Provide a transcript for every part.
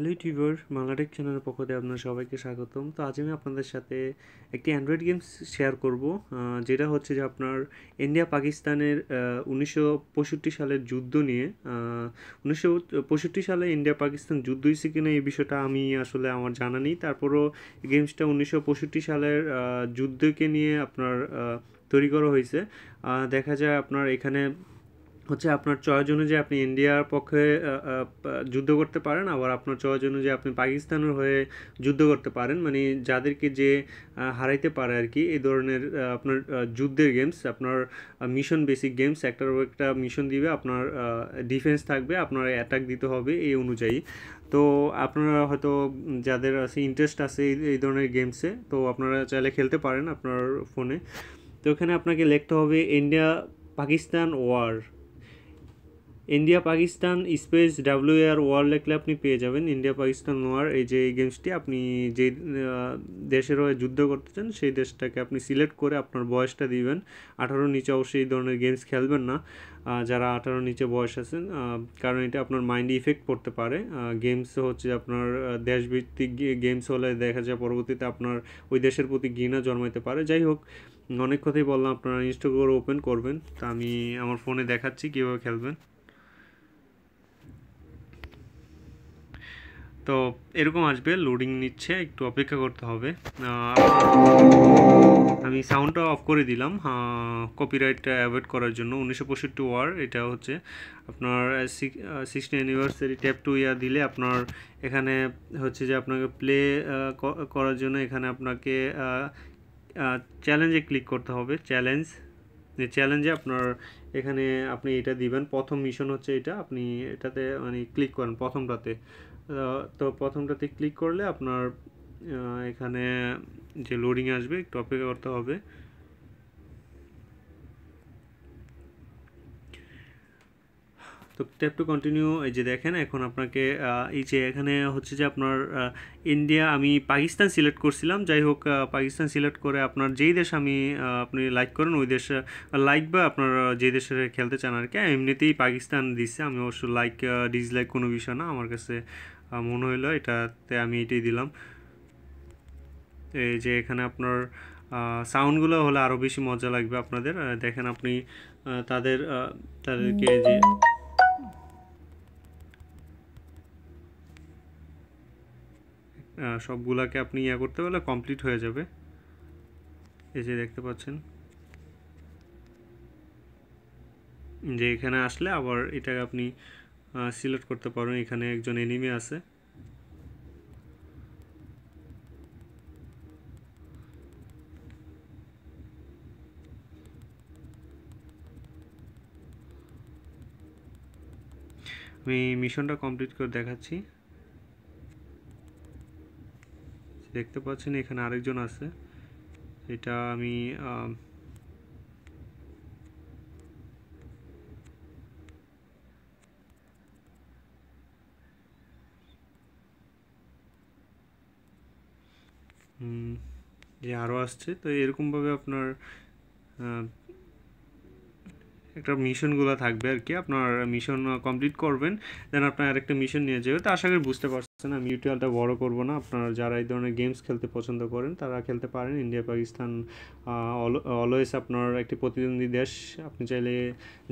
hello YouTuber Bangla Tech চ্যানেলের পক্ষ থেকে আপনার সবাইকে স্বাগতম তো আজ আমি আপনাদের সাথে একটি অ্যান্ড্রয়েড গেমস শেয়ার করব যেটা হচ্ছে যে আপনার ইন্ডিয়া পাকিস্তানের উনিশশো সালের যুদ্ধ নিয়ে উনিশশো সালে ইন্ডিয়া পাকিস্তান যুদ্ধ হয়েছে কিনা এই বিষয়টা আমি আসলে আমার জানা নেই তারপরও গেমসটা উনিশশো সালের যুদ্ধকে নিয়ে আপনার তৈরি করা হয়েছে দেখা যায় আপনার এখানে হচ্ছে আপনার চয়েস অনুযায়ী আপনি ইন্ডিয়ার পক্ষে যুদ্ধ করতে পারেন আবার আপনার চয়েস অনুযায়ী আপনি পাকিস্তানের হয়ে যুদ্ধ করতে পারেন মানে যাদেরকে যে হারাইতে পারে আর কি এই ধরনের আপনার যুদ্ধের গেমস আপনার মিশন বেসিক গেমস একটার একটা মিশন দিবে আপনার ডিফেন্স থাকবে আপনার অ্যাটাক দিতে হবে এই অনুযায়ী তো আপনারা হয়তো যাদের আছে ইন্টারেস্ট আছে এই ধরনের গেমসে তো আপনারা চাইলে খেলতে পারেন আপনার ফোনে তো এখানে আপনাকে লিখতে হবে India Pakistan war India Pakistan space W R world লেখলে আপনি পেয়ে যাবেন ইন্ডিয়া পাকিস্তান ওয়ার এই যে এই গেমসটি আপনি যে দেশের হয়ে যুদ্ধ করতে চান সেই দেশটাকে আপনি সিলেক্ট করে আপনার বয়সটা দিবেন আঠারো নিচে অবশ্যই এই ধরনের গেমস খেলবেন না যারা আঠারো নিচে বয়স আছেন কারণ এটা আপনার মাইন্ডে ইফেক্ট পড়তে পারে গেমস হচ্ছে আপনার দেশভিত্তিক গেমস হলে দেখা যায় পরবর্তীতে আপনার ওই দেশের প্রতি ঘৃণা জন্মাইতে পারে যাই হোক অনেক কথাই বললাম আপনারা ইনস্টাগ্রাম ওপেন করবেন তা আমি আমার ফোনে দেখাচ্ছি কীভাবে খেলবেন তো এরকম আসবে লোডিং নিচ্ছে একটু অপেক্ষা করতে হবে আমি সাউন্ডটা অফ করে দিলাম কপিরাইটটা অ্যাভয়েড করার জন্য উনিশশো পঁয়ষট্টি ওয়ার এটা হচ্ছে আপনার sixty anniversary tap to year দিলে আপনার এখানে হচ্ছে যে আপনাকে প্লে করার জন্য এখানে আপনাকে চ্যালেঞ্জে ক্লিক করতে হবে চ্যালেঞ্জ চ্যালেঞ্জে আপনার এখানে আপনি এটা দিবেন প্রথম মিশন হচ্ছে এটা আপনি এটাতে মানে ক্লিক করেন প্রথমটাতে তো প্রথমটাতে ক্লিক করলে আপনার এখানে যে লোডিং আসবে একটু অপেক্ষা করতে হবে তো ট্যাপ টু কন্টিনিউ এই যে দেখেন এখন আপনাকে এই যে এখানে হচ্ছে যে আপনার ইন্ডিয়া আমি পাকিস্তান সিলেক্ট করছিলাম যাই হোক পাকিস্তান সিলেক্ট করে আপনার যেই দেশ আমি আপনি লাইক করেন ওই দেশে লাইক বা আপনার যে দেশে খেলতে চান আর কি এমনিতেই পাকিস্তান দিচ্ছে আমি অবশ্য লাইক ডিসলাইক কোনো বিষয় না আমার কাছে মনে হইলো এটাতে আমি এটাই দিলাম এই যে এখানে আপনার সাউন্ডগুলো হলে আরও বেশি মজা লাগবে আপনাদের দেখেন আপনি তাদের তাদেরকে যে সবগুলাকে আপনি ইয়ে করতে পারলে কমপ্লিট হয়ে যাবে এই যে দেখতে পাচ্ছেন যে এখানে আসলে আবার এটাকে আপনি সিলেক্ট করতে পারেন এখানে একজন এনিমি আছে আমি মিশনটা কমপ্লিট করে দেখাচ্ছি দেখতে পাচ্ছেন এখানে আরেকজন আছে এটা আমি যে আরও আসছে তো এরকমভাবে আপনার একটা মিশনগুলো থাকবে আর কি আপনার মিশন কমপ্লিট করবেন দেন আপনার আরেকটা মিশন নিয়ে যাবে তো আশা করি বুঝতে পারছেন আমি ইউটিউবটা বড় করব না আপনারা যারা এই ধরনের গেমস খেলতে পছন্দ করেন তারা খেলতে পারেন ইন্ডিয়া পাকিস্তান অলওয়েজ আপনার একটি প্রতিদ্বন্দ্বী দেশ আপনি চাইলে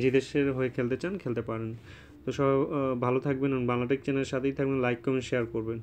যে দেশের হয়ে খেলতে চান খেলতে পারেন তো সব ভালো থাকবেন এবং বাংলাটেক চ্যানেলের সাথেই থাকবেন লাইক কমেন্ট শেয়ার করবেন